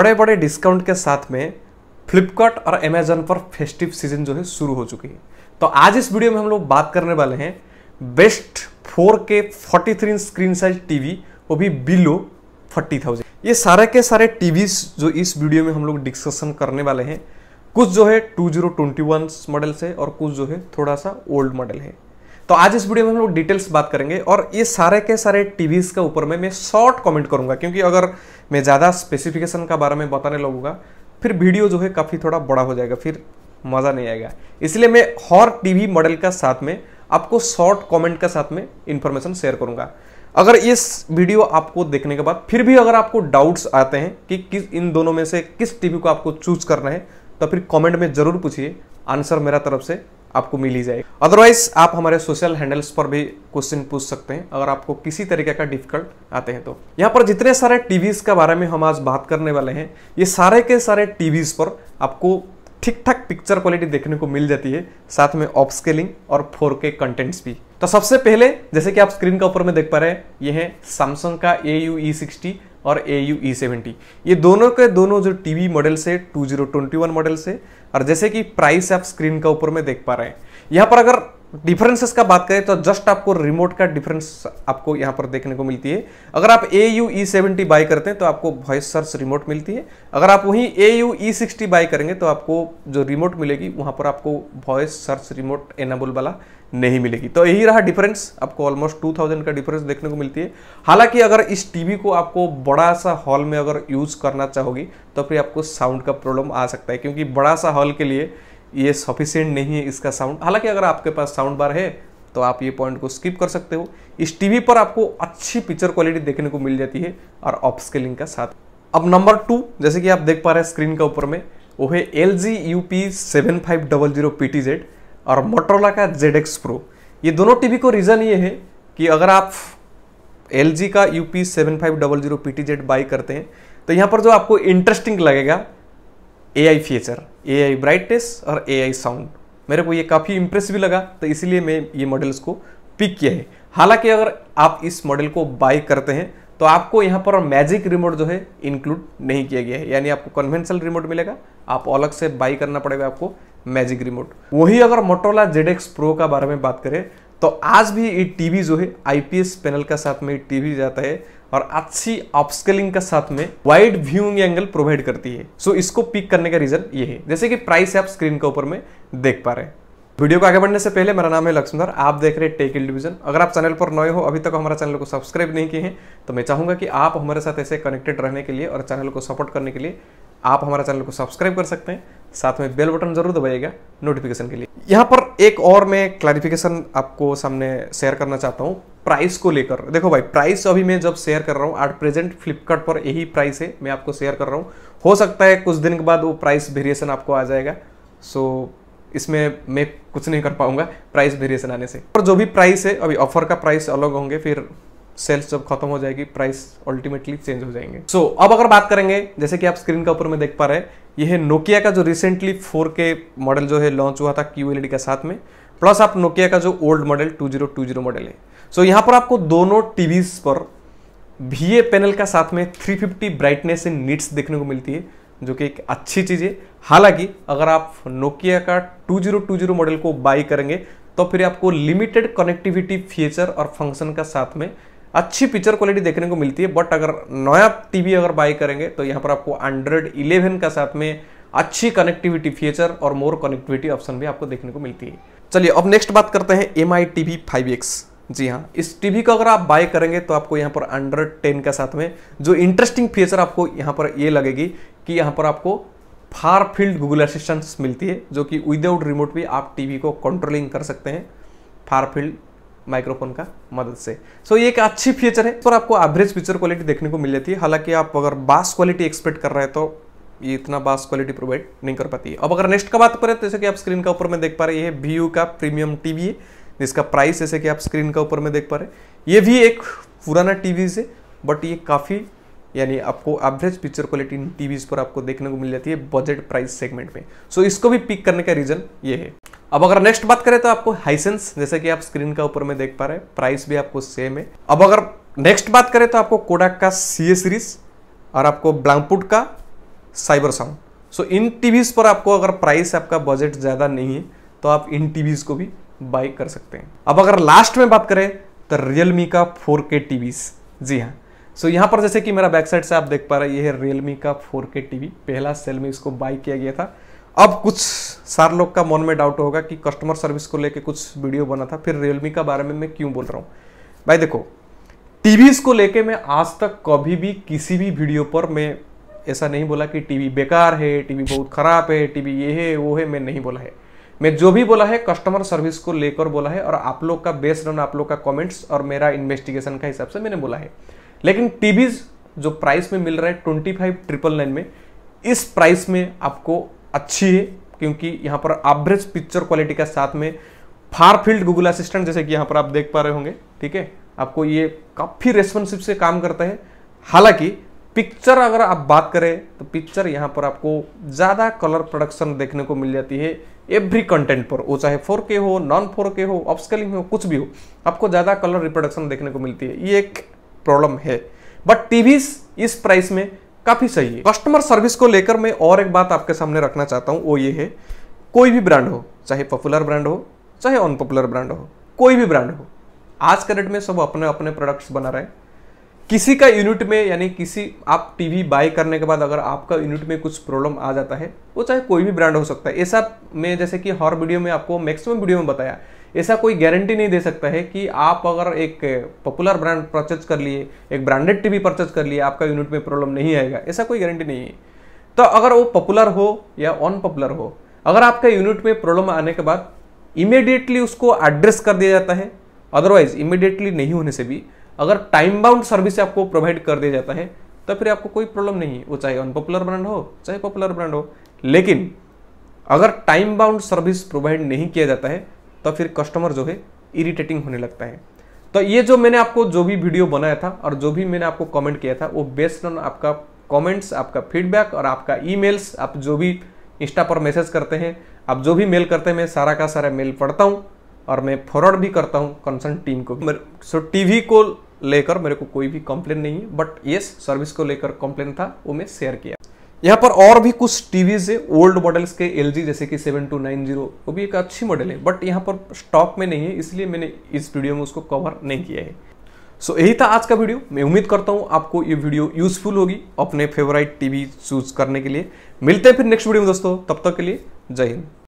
बड़े बड़े डिस्काउंट के साथ में फ्लिपकार्ट और अमेजन पर फेस्टिव सीजन जो है शुरू हो चुकी है तो आज इस वीडियो में हम लोग बात करने वाले हैं best 4K 43 three screen size TV वो भी बिलो 40,000 ये सारे के सारे टीवी जो इस वीडियो में हम लोग डिस्कशन करने वाले हैं कुछ जो है 2021 मॉडल से और कुछ जो है थोड़ा सा ओल्ड मॉडल है तो आज इस वीडियो में हम लोग डिटेल्स बात करेंगे और ये सारे के सारे टीवीज़ के ऊपर में मैं शॉर्ट कमेंट करूँगा क्योंकि अगर मैं ज़्यादा स्पेसिफिकेशन का बारे में बताने लगूंगा फिर वीडियो जो है काफ़ी थोड़ा बड़ा हो जाएगा फिर मज़ा नहीं आएगा इसलिए मैं हर टी मॉडल का साथ में आपको शॉर्ट कॉमेंट का साथ में इन्फॉर्मेशन शेयर करूँगा अगर इस वीडियो आपको देखने के बाद फिर भी अगर आपको डाउट्स आते हैं कि किस इन दोनों में से किस टीवी को आपको चूज करना है तो फिर कमेंट में ज़रूर पूछिए आंसर मेरा तरफ से आपको मिल ही जाएगी अदरवाइज आप हमारे सोशल हैंडल्स पर भी क्वेश्चन पूछ सकते हैं अगर आपको किसी तरीके का डिफिकल्ट आते हैं तो यहाँ पर जितने सारे टीवीज के बारे में हम आज बात करने वाले हैं ये सारे के सारे टीवीज पर आपको ठीक ठाक पिक्चर क्वालिटी देखने को मिल जाती है साथ में ऑफ स्केलिंग और 4K कंटेंट्स भी तो सबसे पहले जैसे कि आप स्क्रीन के ऊपर में देख पा रहे हैं ये है सैमसंग का ए यू ई सिक्सटी और ए यू ई सेवेंटी ये दोनों के दोनों जो टी वी मॉडल से two zero twenty one model से और जैसे कि प्राइस आप स्क्रीन का ऊपर में देख पा रहे हैं यहाँ पर अगर डिफरेंसेस का बात करें तो जस्ट आपको रिमोट का डिफरेंस आपको यहाँ पर देखने को मिलती है अगर आप A U E seventy buy करते हैं तो आपको वॉइस सर्च रिमोट मिलती है अगर आप वहीं A U E sixty buy करेंगे तो आपको जो रिमोट मिलेगी वहाँ पर आपको वॉइस सर्च रिमोट एनेबल वाला नहीं मिलेगी तो यही रहा डिफरेंस आपको ऑलमोस्ट 2000 का डिफरेंस देखने को मिलती है हालांकि अगर इस टीवी को आपको बड़ा सा हॉल में अगर यूज़ करना चाहोगी तो फिर आपको साउंड का प्रॉब्लम आ सकता है क्योंकि बड़ा सा हॉल के लिए ये सफिशियंट नहीं है इसका साउंड हालांकि अगर आपके पास साउंड बार है तो आप ये पॉइंट को स्किप कर सकते हो इस टीवी पर आपको अच्छी पिक्चर क्वालिटी देखने को मिल जाती है और ऑफ स्केलिंग का साथ अब नंबर टू जैसे कि आप देख पा रहे हैं स्क्रीन के ऊपर में वो है L G U P seven five double zero P T Z और मोटरोला का जेड एक्स प्रो ये दोनों टीवी को रीज़न ये है कि अगर आप एल जी का U P seven five double zero P T Z buy करते हैं तो यहाँ पर जो आपको इंटरेस्टिंग लगेगा ए आई फीचर ए आई ब्राइटनेस और ए आई साउंड मेरे को ये काफ़ी इम्प्रेस भी लगा तो इसीलिए मैं ये मॉडल्स को पिक किया है हालांकि अगर आप इस मॉडल को बाई करते हैं तो आपको यहाँ पर मैजिक रिमोट जो है इंक्लूड नहीं किया गया है यानी आपको कन्वेंशनल रिमोट मिलेगा आप अलग से बाई करना पड़ेगा आपको मैजिक रिमोट वही अगर मोटोला जेड एक्स प्रो का बारे में बात करें तो आज भी ये टीवी जो है आईपीएस पैनल का साथ में टीवी जाता है और अच्छी अपस्केलिंग का साथ में वाइड व्यूइंग एंगल प्रोवाइड करती है सो so, इसको पिक करने का रीजन ये है जैसे कि प्राइस आप स्क्रीन के ऊपर में देख पा रहे हैं वीडियो को आगे बढ़ने से पहले मेरा नाम है लक्ष्मणधर आप देख रहे हैं टेक इंडिविजन अगर आप चैनल पर नए हो अभी तक हमारा चैनल को सब्सक्राइब नहीं किए हैं तो मैं चाहूंगा कि आप हमारे साथ ऐसे कनेक्टेड रहने के लिए और चैनल को सपोर्ट करने के लिए आप हमारा चैनल को सब्सक्राइब कर सकते हैं साथ में बेल बटन जरूर दबाइएगा नोटिफिकेशन के लिए यहाँ पर एक और मैं क्लैरिफिकेशन आपको सामने शेयर करना चाहता हूँ प्राइस को लेकर देखो भाई प्राइस अभी मैं जब शेयर कर रहा हूँ एट प्रेजेंट फ्लिपकार्ट पर यही प्राइस है मैं आपको शेयर कर रहा हूँ हो सकता है कुछ दिन के बाद वो प्राइस वेरिएशन आपको आ जाएगा सो इसमें मैं कुछ नहीं कर पाऊंगा प्राइस वेरिएशन आने से पर जो भी प्राइस है अभी ऑफर का प्राइस अलग होंगे फिर सेल्स जब खत्म हो जाएगी प्राइस अल्टीमेटली चेंज हो जाएंगे सो so, अब अगर बात करेंगे जैसे कि आप स्क्रीन के ऊपर में देख पा रहे हैं यह है नोकिया का जो रिसेंटली 4K मॉडल जो है लॉन्च हुआ था क्यू e के साथ में प्लस आप नोकिया का जो ओल्ड मॉडल 2020 मॉडल है सो so, यहाँ पर आपको दोनों टीवी पर वी पैनल का साथ में फिफ्टी ब्राइटनेस एंड नीट्स देखने को मिलती है जो कि एक अच्छी चीज़ है हालांकि अगर आप नोकिया का जीरो मॉडल को बाई करेंगे तो फिर आपको लिमिटेड कनेक्टिविटी फीचर और फंक्शन का साथ में अच्छी पिक्चर क्वालिटी देखने को मिलती है बट अगर नया टीवी अगर बाय करेंगे तो यहाँ पर आपको एंड्रॉयड इलेवन का साथ में अच्छी कनेक्टिविटी फीचर और मोर कनेक्टिविटी ऑप्शन भी आपको देखने को मिलती है चलिए अब नेक्स्ट बात करते हैं M I TV five X जी हाँ इस टीवी को अगर आप बाय करेंगे तो आपको यहाँ पर अंडर टेन का साथ में जो इंटरेस्टिंग फीचर आपको यहाँ पर ये यह लगेगी कि यहाँ पर आपको फार फील्ड गूगल असिस्टेंट्स मिलती है जो कि विदाउट रिमोट भी आप टीवी को कंट्रोलिंग कर सकते हैं फार फील्ड माइक्रोफोन का मदद से सो so, ये एक अच्छी फीचर है पर आपको एवरेज पिक्चर क्वालिटी देखने को मिल जाती है हालांकि आप अगर बास क्वालिटी एक्सपेक्ट कर रहे हैं तो ये इतना बास क्वालिटी प्रोवाइड नहीं कर पाती अब अगर नेक्स्ट का बात करें तो जैसे कि आप स्क्रीन का ऊपर में देख पा रहे हैं वी का प्रीमियम टीवी है जिसका प्राइस जैसे कि आप स्क्रीन का ऊपर में देख पा रहे ये भी एक पुराना टीवी है बट ये काफ़ी यानी आपको एवरेज पिक्चर क्वालिटी टीवीज पर आपको देखने को मिल जाती है बजट प्राइस सेगमेंट में सो so, इसको भी पिक करने का रीज़न ये है अब अगर नेक्स्ट बात करें तो आपको हाइसेंस जैसे कि आप स्क्रीन का ऊपर में देख पा रहे हैं प्राइस भी आपको सेम है अब अगर नेक्स्ट बात करें तो आपको कोडाक का सी सीरीज और आपको ब्लैंकपुट का cyber sound so in TVs पर आपको अगर प्राइस आपका बजट ज़्यादा नहीं है तो आप इन टीवीज़ को भी बाई कर सकते हैं अब अगर लास्ट में बात करें तो रियलमी का फोर के जी हाँ सो so, यहाँ पर जैसे कि मेरा बैक साइड से आप देख पा रहे हैं ये है रियलमी का फोर के टीवी पहला सेल में इसको बाई किया गया था अब कुछ सार लोग का मन में डाउट होगा कि कस्टमर सर्विस को लेके कुछ वीडियो बना था फिर रियलमी का बारे में मैं क्यों बोल रहा हूँ भाई देखो टीवीज़ को लेके मैं आज तक कभी भी किसी भी वीडियो पर मैं ऐसा नहीं बोला कि टीवी बेकार है टीवी बहुत खराब है टीवी ये है वो है मैं नहीं बोला है मैं जो भी बोला है कस्टमर सर्विस को लेकर बोला है और आप लोग का बेस्ड ऑन आप लोग का कमेंट्स और मेरा इन्वेस्टिगेशन का हिसाब से मैंने बोला है लेकिन टीवीज जो प्राइस में मिल रहा है ट्वेंटी फाइव ट्रिपल नाइन में इस प्राइस में आपको अच्छी है क्योंकि यहाँ पर एवरेज पिक्चर क्वालिटी के साथ में फार फील्ड गूगल असिस्टेंट जैसे कि यहाँ पर आप देख पा रहे होंगे ठीक है आपको ये काफ़ी रेस्पॉन्सिव से काम करता है हालांकि पिक्चर अगर आप बात करें तो पिक्चर यहाँ पर आपको ज़्यादा कलर प्रोडक्शन देखने को मिल जाती है एवरी कंटेंट पर वो चाहे के हो नॉन के हो अपस्केलिंग हो कुछ भी हो आपको ज़्यादा कलर रिप्रोडक्शन देखने को मिलती है ये एक प्रॉब्लम है बट टीवी इस प्राइस में काफी सही है कस्टमर सर्विस को लेकर मैं और एक बात आपके सामने रखना चाहता हूँ वो ये है कोई भी ब्रांड हो चाहे पॉपुलर ब्रांड हो चाहे अनपॉपुलर ब्रांड हो कोई भी ब्रांड हो आज के डेट में सब अपने अपने प्रोडक्ट्स बना रहे हैं किसी का यूनिट में यानी किसी आप टीवी बाय करने के बाद अगर आपका यूनिट में कुछ प्रॉब्लम आ जाता है वो चाहे कोई भी ब्रांड हो सकता है ऐसा मैं जैसे कि हर वीडियो में आपको मैक्सिमम वीडियो में बताया ऐसा कोई गारंटी नहीं दे सकता है कि आप अगर एक पॉपुलर ब्रांड परचेज कर लिए एक ब्रांडेड टीवी परचेज कर लिए आपका यूनिट में प्रॉब्लम नहीं आएगा ऐसा कोई गारंटी नहीं है तो अगर वो पॉपुलर हो या अनपॉपुलर पॉपुलर हो अगर आपका यूनिट में प्रॉब्लम आने के बाद इमिडिएटली उसको एड्रेस कर दिया जाता है अदरवाइज इमिडिएटली नहीं होने से भी अगर टाइम बाउंड सर्विस आपको प्रोवाइड कर दिया जाता है तो फिर आपको कोई प्रॉब्लम नहीं वो चाहे अनपॉपुलर ब्रांड हो चाहे पॉपुलर ब्रांड हो लेकिन अगर टाइम बाउंड सर्विस प्रोवाइड नहीं किया जाता है तो फिर कस्टमर जो है इरिटेटिंग होने लगता है तो ये जो मैंने आपको जो भी वीडियो बनाया था और जो भी मैंने आपको कमेंट किया था वो बेस्ड ऑन आपका कमेंट्स आपका फीडबैक और आपका ईमेल्स आप जो भी इंस्टा पर मैसेज करते हैं आप जो भी मेल करते हैं मैं सारा का सारा मेल पढ़ता हूँ और मैं फॉरवर्ड भी करता हूँ कंसर्न टीम को सो टी को लेकर मेरे को कोई भी कंप्लेन नहीं है बट येस सर्विस को लेकर कंप्लेन था वो मैं शेयर किया यहाँ पर और भी कुछ टीवीज है ओल्ड मॉडल्स के एल जैसे कि सेवन टू नाइन जीरो वो भी एक अच्छी मॉडल है बट यहाँ पर स्टॉक में नहीं है इसलिए मैंने इस वीडियो में उसको कवर नहीं किया है सो so, यही था आज का वीडियो मैं उम्मीद करता हूँ आपको ये वीडियो यूजफुल होगी अपने फेवराइट टीवी चूज करने के लिए मिलते हैं फिर नेक्स्ट वीडियो में दोस्तों तब तक के लिए जय हिंद